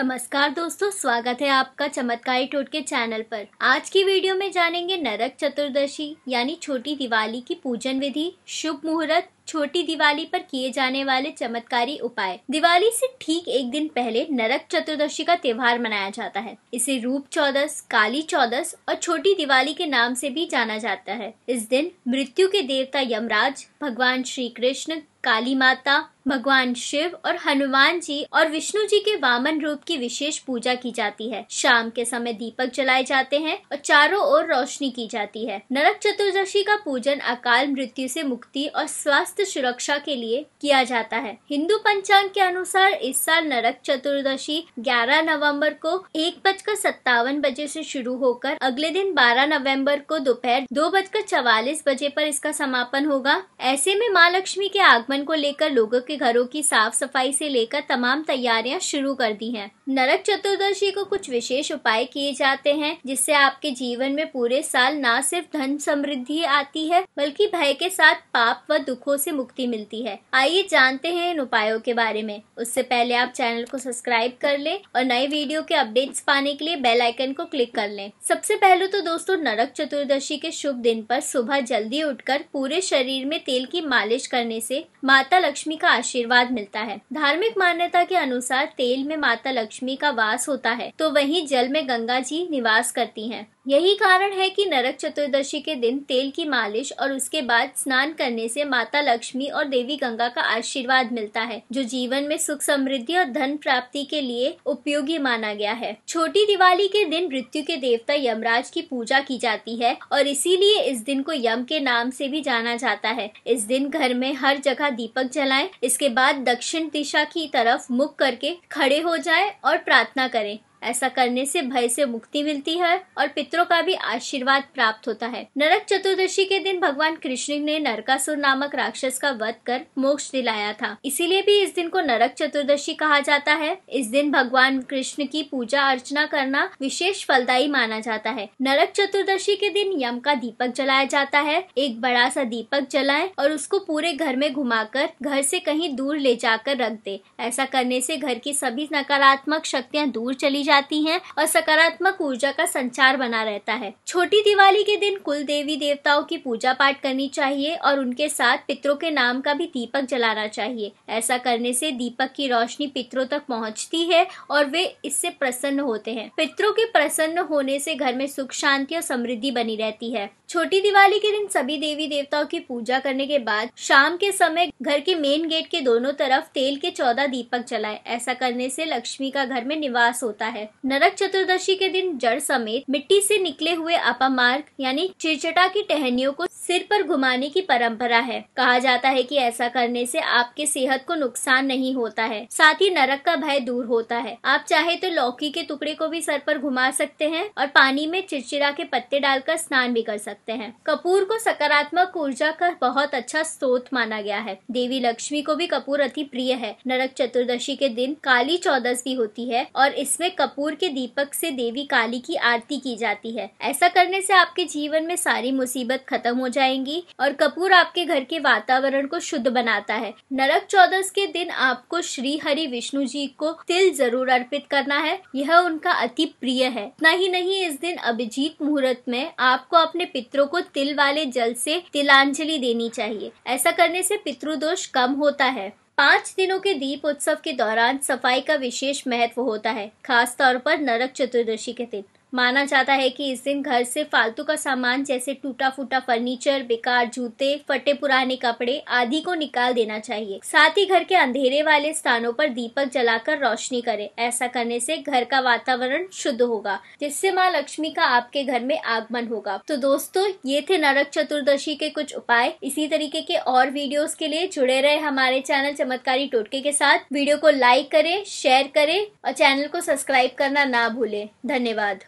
नमस्कार दोस्तों स्वागत है आपका चमत्कारी टोटके चैनल पर आज की वीडियो में जानेंगे नरक चतुर्दशी यानी छोटी दिवाली की पूजन विधि शुभ मुहूर्त छोटी दिवाली पर किए जाने वाले चमत्कारी उपाय दिवाली से ठीक एक दिन पहले नरक चतुर्दशी का त्योहार मनाया जाता है इसे रूप चौदस काली चौदस और छोटी दिवाली के नाम से भी जाना जाता है इस दिन मृत्यु के देवता यमराज भगवान श्री कृष्ण काली माता भगवान शिव और हनुमान जी और विष्णु जी के वामन रूप की विशेष पूजा की जाती है शाम के समय दीपक जलाए जाते हैं और चारों ओर रोशनी की जाती है नरक चतुर्दशी का पूजन अकाल मृत्यु से मुक्ति और स्वास्थ्य स्वास्थ्य सुरक्षा के लिए किया जाता है हिंदू पंचांग के अनुसार इस साल नरक चतुर्दशी 11 नवंबर को एक बजकर सत्तावन बजे से शुरू होकर अगले दिन 12 नवंबर को दोपहर दो बजकर चवालीस बजे पर इसका समापन होगा ऐसे में माँ लक्ष्मी के आगमन को लेकर लोगों के घरों की साफ सफाई से लेकर तमाम तैयारियां शुरू कर दी हैं। नरक चतुर्दशी को कुछ विशेष उपाय किए जाते हैं जिससे आपके जीवन में पूरे साल न सिर्फ धन समृद्धि आती है बल्कि भय के साथ पाप व दुखों से से मुक्ति मिलती है आइए जानते हैं इन उपायों के बारे में उससे पहले आप चैनल को सब्सक्राइब कर लें और नए वीडियो के अपडेट्स पाने के लिए बेल आइकन को क्लिक कर लें सबसे पहले तो दोस्तों नरक चतुर्दशी के शुभ दिन पर सुबह जल्दी उठकर पूरे शरीर में तेल की मालिश करने से माता लक्ष्मी का आशीर्वाद मिलता है धार्मिक मान्यता के अनुसार तेल में माता लक्ष्मी का वास होता है तो वहीं जल में गंगा जी निवास करती हैं। यही कारण है कि नरक चतुर्दशी के दिन तेल की मालिश और उसके बाद स्नान करने से माता लक्ष्मी और देवी गंगा का आशीर्वाद मिलता है जो जीवन में सुख समृद्धि और धन प्राप्ति के लिए उपयोगी माना गया है छोटी दिवाली के दिन मृत्यु के देवता यमराज की पूजा की जाती है और इसीलिए इस दिन को यम के नाम से भी जाना जाता है इस दिन घर में हर जगह दीपक जलाए इसके बाद दक्षिण दिशा की तरफ मुख करके खड़े हो जाए और प्रार्थना करें ऐसा करने से भय से मुक्ति मिलती है और पितरों का भी आशीर्वाद प्राप्त होता है नरक चतुर्दशी के दिन भगवान कृष्ण ने नरकासुर नामक राक्षस का वध कर मोक्ष दिलाया था इसीलिए भी इस दिन को नरक चतुर्दशी कहा जाता है इस दिन भगवान कृष्ण की पूजा अर्चना करना विशेष फलदायी माना जाता है नरक चतुर्दशी के दिन यम का दीपक जलाया जाता है एक बड़ा सा दीपक जलाए और उसको पूरे घर में घुमाकर घर से कहीं दूर ले जाकर रख दे ऐसा करने से घर की सभी नकारात्मक शक्तियाँ दूर चली जाती हैं और सकारात्मक ऊर्जा का संचार बना रहता है छोटी दिवाली के दिन कुल देवी देवताओं की पूजा पाठ करनी चाहिए और उनके साथ पितरों के नाम का भी दीपक जलाना चाहिए ऐसा करने से दीपक की रोशनी पितरों तक पहुंचती है और वे इससे प्रसन्न होते हैं पितरों के प्रसन्न होने से घर में सुख शांति और समृद्धि बनी रहती है छोटी दिवाली के दिन सभी देवी देवताओं की पूजा करने के बाद शाम के समय घर के मेन गेट के दोनों तरफ तेल के चौदह दीपक जलाएं ऐसा करने से लक्ष्मी का घर में निवास होता है है नरक चतुर्दशी के दिन जड़ समेत मिट्टी से निकले हुए अपामार्ग यानी चिरचटा की टहनियों को सिर पर घुमाने की परंपरा है कहा जाता है कि ऐसा करने से आपके सेहत को नुकसान नहीं होता है साथ ही नरक का भय दूर होता है आप चाहे तो लौकी के टुकड़े को भी सर पर घुमा सकते हैं और पानी में चिड़चिड़ा के पत्ते डालकर स्नान भी कर सकते हैं कपूर को सकारात्मक ऊर्जा का बहुत अच्छा स्रोत माना गया है देवी लक्ष्मी को भी कपूर अति प्रिय है नरक चतुर्दशी के दिन काली चौदस भी होती है और इसमें कपूर के दीपक से देवी काली की आरती की जाती है ऐसा करने से आपके जीवन में सारी मुसीबत खत्म हो जाएंगी और कपूर आपके घर के वातावरण को शुद्ध बनाता है नरक चौदस के दिन आपको श्री हरि विष्णु जी को तिल जरूर अर्पित करना है यह उनका अति प्रिय है इतना ही नहीं इस दिन अभिजीत मुहूर्त में आपको अपने पितरों को तिल वाले जल से तिलांजलि देनी चाहिए ऐसा करने से पितृदोष कम होता है पाँच दिनों के दीप उत्सव के दौरान सफाई का विशेष महत्व होता है खासतौर पर नरक चतुर्दशी के दिन माना जाता है कि इस दिन घर से फालतू का सामान जैसे टूटा फूटा फर्नीचर बेकार जूते फटे पुराने कपड़े आदि को निकाल देना चाहिए साथ ही घर के अंधेरे वाले स्थानों पर दीपक जलाकर रोशनी करें ऐसा करने से घर का वातावरण शुद्ध होगा जिससे माँ लक्ष्मी का आपके घर में आगमन होगा तो दोस्तों ये थे नरक चतुर्दशी के कुछ उपाय इसी तरीके के और वीडियो के लिए जुड़े रहे हमारे चैनल चमत्कारी टोटके के साथ वीडियो को लाइक करे शेयर करे और चैनल को सब्सक्राइब करना ना भूले धन्यवाद